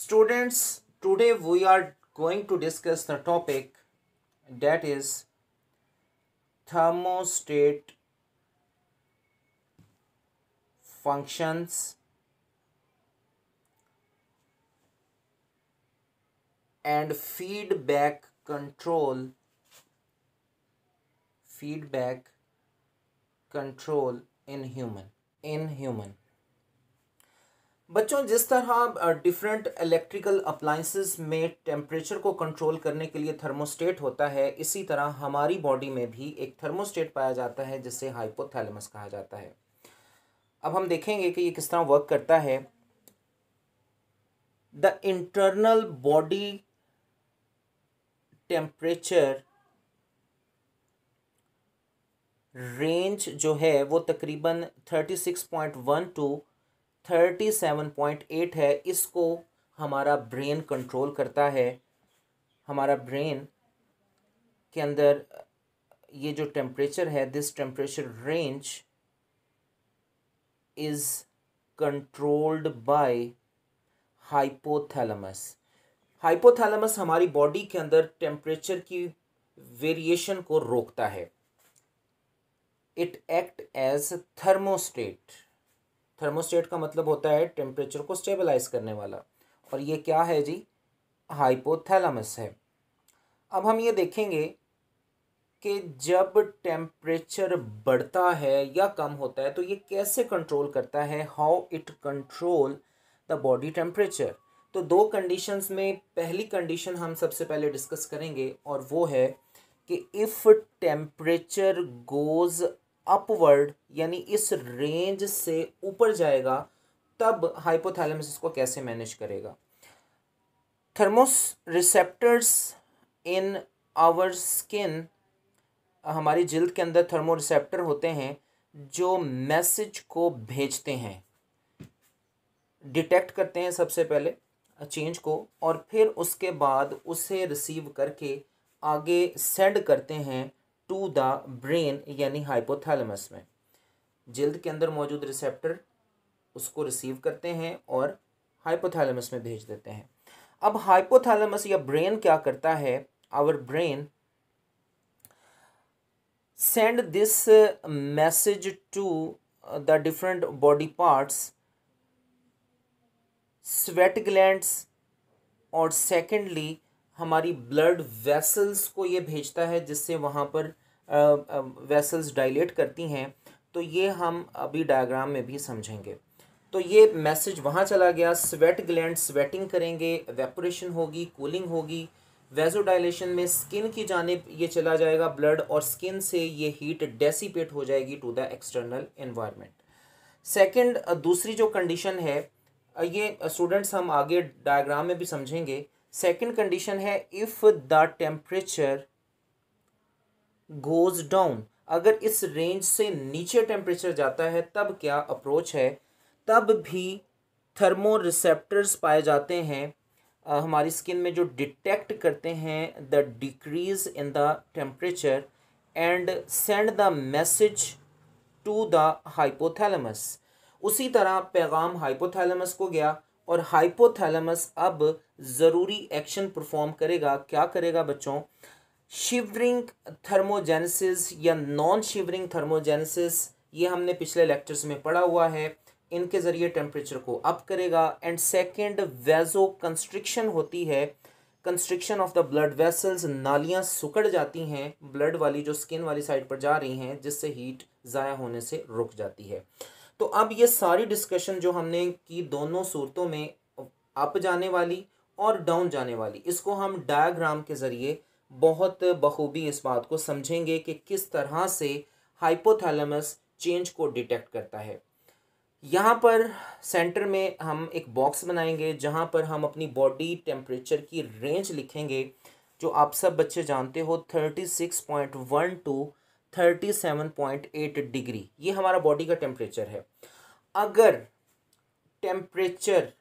Students, today we are going to discuss the topic that is thermostat functions and feedback control feedback control in human in human बच्चों जिस तरह different electrical appliances में temperature को control करने के लिए thermostat होता है इसी तरह हमारी बॉडी में भी एक थर्मोस्टेट पाया जाता है जिसे हाइपोथैलेमस कहा जाता है अब हम देखेंगे कि ये किस तरह वर्क करता है the internal body temperature range जो है वो तकरीबन thirty six point one to thirty seven point eight है इसको हमारा ब्रेन कंट्रोल करता है हमारा ब्रेन के अंदर ये जो टेम्परेचर है this temperature range is controlled by hypothalamus hypothalamus हमारी बॉडी के अंदर टेम्परेचर की वेरिएशन को रोकता है it act as thermostat thermostat का मतलब होता है टेम्परेचर को स्टेबलाइज करने वाला और ये क्या है जी हाइपोथैलामस है अब हम ये देखेंगे कि जब टेम्परेचर बढ़ता है या कम होता है तो ये कैसे कंट्रोल करता है how it control the body temperature तो दो कंडीशंस में पहली कंडीशन हम सबसे पहले डिस्कस करेंगे और वो है कि इफ़ टेम्परेचर गोज़ अपवर्ड यानी इस रेंज से ऊपर जाएगा तब हाइपोथैलेमस इसको कैसे मैनेज करेगा thermoreceptors in our skin हमारी जिल्द के अंदर थर्मो रिसेप्टर होते हैं जो मैसेज को भेजते हैं डिटेक्ट करते हैं सबसे पहले चेंज को और फिर उसके बाद उसे रिसीव करके आगे सेंड करते हैं टू द ब्रेन यानी हाइपोथैलेमस में जल्द के अंदर मौजूद रिसेप्टर उसको रिसीव करते हैं और हाइपोथैलेमस में भेज देते हैं अब हाइपोथैलेमस या ब्रेन क्या करता है our brain send this message to the different body parts sweat glands और सेकेंडली हमारी ब्लड वेसल्स को ये भेजता है जिससे वहाँ पर वेसल्स डायलेट करती हैं तो ये हम अभी डायग्राम में भी समझेंगे तो ये मैसेज वहाँ चला गया स्वेट ग्लैंड स्वेटिंग करेंगे वेपोरेशन होगी कूलिंग होगी डायलेशन में स्किन की जानब ये चला जाएगा ब्लड और स्किन से ये हीट डेसीपेट हो जाएगी to the external environment second दूसरी जो कंडीशन है ये स्टूडेंट्स हम आगे डायग्राम में भी समझेंगे सेकंड कंडीशन है if the temperature goes down अगर इस रेंज से नीचे टेम्परेचर जाता है तब क्या अप्रोच है तब भी थर्मो रिसेप्टर्स पाए जाते हैं आ, हमारी स्किन में जो डिटेक्ट करते हैं the decrease in the temperature and send the message to the hypothalamus उसी तरह पैगाम हाइपोथैलेमस को गया और हाइपोथैलेमस अब ज़रूरी एक्शन परफॉर्म करेगा क्या करेगा बच्चों शिवरिंग थर्मोजेनेसिस या नॉन शिवरिंग थर्मोजेनेसिस ये हमने पिछले लेक्चर्स में पढ़ा हुआ है इनके ज़रिए टेम्परेचर को अप करेगा एंड सेकेंड वेजो कंस्ट्रिक्शन होती है constriction of the blood vessels नालियाँ सुकड़ जाती हैं ब्लड वाली जो स्किन वाली साइड पर जा रही हैं जिससे हीट ज़ाया होने से रुक जाती है तो अब ये सारी डिस्कशन जो हमने की दोनों सूरतों में अप जाने वाली और डाउन जाने वाली इसको हम डायग्राम के ज़रिए बहुत बखूबी इस बात को समझेंगे कि किस तरह से हाइपोथैलेमस चेंज को डिटेक्ट करता है यहाँ पर सेंटर में हम एक बॉक्स बनाएंगे जहाँ पर हम अपनी बॉडी टेम्परेचर की रेंज लिखेंगे जो आप सब बच्चे जानते हो thirty six point one to thirty seven point eight degree ये हमारा बॉडी का टेम्परेचर है अगर टेम्परेचर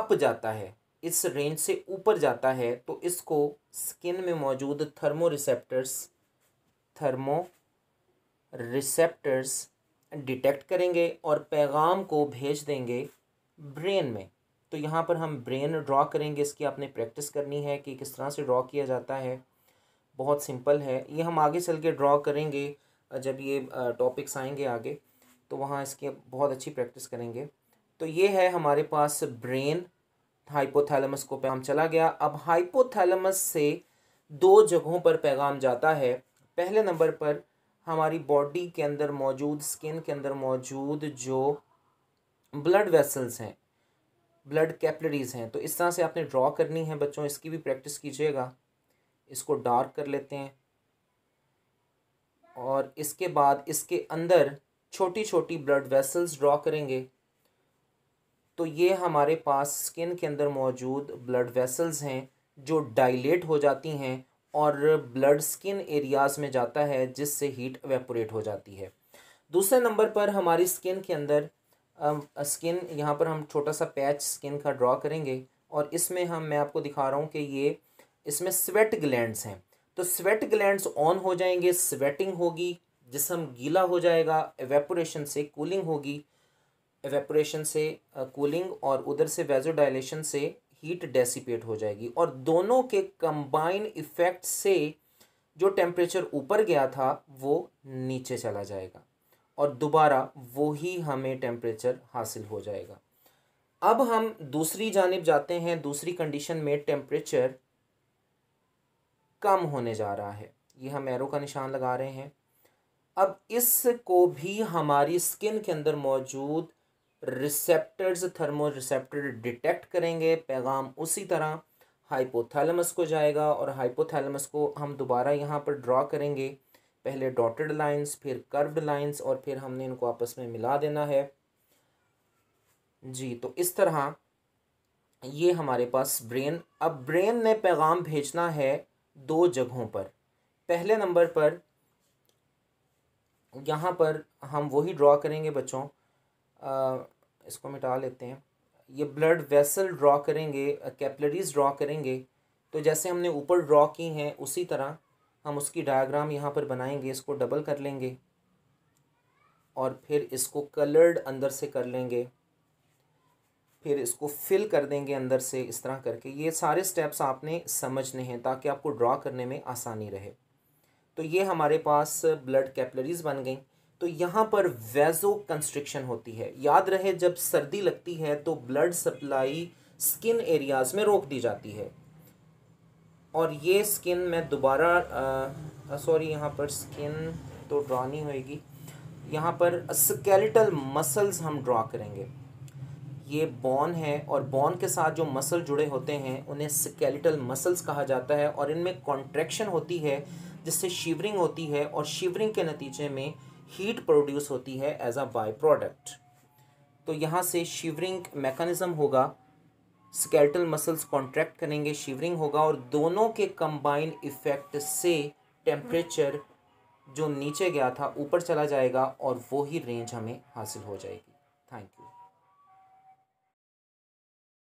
अप जाता है इस रेंज से ऊपर जाता है तो इसको स्किन में मौजूद thermoreceptors thermoreceptors detect करेंगे और पैगाम को भेज देंगे ब्रेन में तो यहाँ पर हम ब्रेन ड्रॉ करेंगे इसकी आपने प्रैक्टिस करनी है कि किस तरह से ड्रॉ किया जाता है बहुत सिंपल है ये हम आगे चल के ड्रॉ करेंगे जब ये टॉपिक्स आएंगे आगे तो वहाँ इसकी बहुत अच्छी प्रैक्टिस करेंगे तो ये है हमारे पास ब्रेन हाइपोथैलमस को पैगाम चला गया अब हाइपोथैलमस से दो जगहों पर पैगाम जाता है पहले नंबर पर हमारी बॉडी के अंदर मौजूद स्किन के अंदर मौजूद जो ब्लड वेसल्स हैं ब्लड कैपलरीज हैं तो इस तरह से आपने ड्रॉ करनी है बच्चों इसकी भी प्रैक्टिस कीजिएगा इसको डार्क कर लेते हैं और इसके बाद इसके अंदर छोटी छोटी ब्लड वेसल्स ड्रॉ करेंगे तो ये हमारे पास स्किन के अंदर मौजूद ब्लड वेसल्स हैं जो डाइलेट हो जाती हैं और ब्लड स्किन एरियाज़ में जाता है जिससे हीट वेपोरेट हो जाती है दूसरे नंबर पर हमारी स्किन के अंदर स्किन यहाँ पर हम छोटा सा पैच स्किन का ड्रॉ करेंगे और इसमें हम मैं आपको दिखा रहा हूँ कि ये इसमें स्वेट ग्लैंड्स हैं तो स्वेट ग्लैंड्स ऑन हो जाएंगे स्वेटिंग होगी जिसम गीला हो जाएगा एवेपोरेशन से कूलिंग होगी एवेपोरेशन से कूलिंग और उधर से वेजोडाइलेशन से हीट डेसिपेट हो जाएगी और दोनों के कंबाइन इफ़ेक्ट से जो टेम्परेचर ऊपर गया था वो नीचे चला जाएगा और दोबारा वो ही हमें टेम्परेचर हासिल हो जाएगा अब हम दूसरी जानब जाते हैं दूसरी कंडीशन में टेम्परेचर कम होने जा रहा है ये हम एरो का निशान लगा रहे हैं अब इसको भी हमारी स्किन के अंदर मौजूद रिसेप्टर्स थर्मो रिसेप्टर डिटेक्ट करेंगे पैगाम उसी तरह हाइपोथैलमस को जाएगा और हाइपोथैलमस को हम दोबारा यहाँ पर ड्रा करेंगे पहले डॉटेड लाइंस फिर कर्व्ड लाइंस और फिर हमने इनको आपस में मिला देना है जी तो इस तरह ये हमारे पास ब्रेन अब ब्रेन ने पैगाम भेजना है दो जगहों पर पहले नंबर पर यहाँ पर हम वही ड्रॉ करेंगे बच्चों आ, इसको मिटा लेते हैं ये ब्लड वेसल ड्रॉ करेंगे कैपलरीज ड्रॉ करेंगे तो जैसे हमने ऊपर ड्रॉ की हैं उसी तरह हम उसकी डायग्राम यहाँ पर बनाएंगे इसको डबल कर लेंगे और फिर इसको कलर्ड अंदर से कर लेंगे फिर इसको फिल कर देंगे अंदर से इस तरह करके ये सारे स्टेप्स आपने समझने हैं ताकि आपको ड्रा करने में आसानी रहे तो ये हमारे पास ब्लड कैपलरीज बन गई तो यहाँ पर वेजो कंस्ट्रिक्शन होती है याद रहे जब सर्दी लगती है तो ब्लड सप्लाई स्किन एरियाज में रोक दी जाती है और ये स्किन मैं दोबारा सॉरी यहाँ पर स्किन तो ड्रा नहीं होएगी यहाँ पर स्केलेटल मसल्स हम ड्रा करेंगे ये बॉन है और बॉन के साथ जो मसल जुड़े होते हैं उन्हें स्केलेटल मसल्स कहा जाता है और इनमें कॉन्ट्रैक्शन होती है जिससे शिवरिंग होती है और शिवरिंग के नतीजे में हीट प्रोड्यूस होती है एज अ बाय प्रोडक्ट तो यहाँ से शिवरिंग मेकनिज़म होगा स्केल्टल मसल्स कॉन्ट्रैक्ट करेंगे शिवरिंग होगा और दोनों के कंबाइन इफ़ेक्ट से टेम्परेचर जो नीचे गया था ऊपर चला जाएगा और वो ही रेंज हमें हासिल हो जाएगी थैंक यू